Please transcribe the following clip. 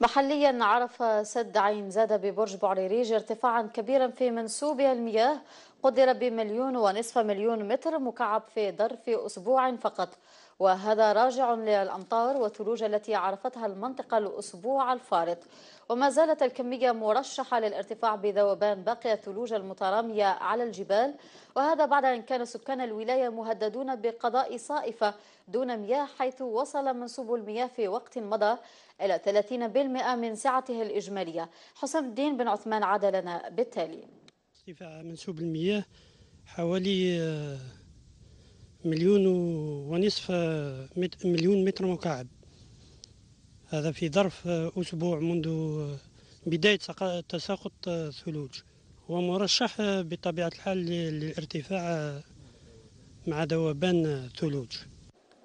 محليا عرف سد عين زاد ببرج بعريريج ارتفاعا كبيرا في منسوب المياه قدر بمليون ونصف مليون متر مكعب في ظرف أسبوع فقط وهذا راجع للأمطار والثلوج التي عرفتها المنطقة الأسبوع الفارط وما زالت الكمية مرشحة للارتفاع بذوبان باقي الثلوج المترامية على الجبال وهذا بعد أن كان سكان الولاية مهددون بقضاء صائفة دون مياه حيث وصل منسوب المياه في وقت مضى إلى 30% من سعته الإجمالية حسام الدين بن عثمان عاد لنا بالتالي ارتفاع منسوب المياه حوالي آه، مليون ونصف آه، مليون متر مكعب هذا في ظرف آه، أسبوع منذ بداية تساقط الثلوج ومرشح بطبيعة الحال للارتفاع مع ذوبان الثلوج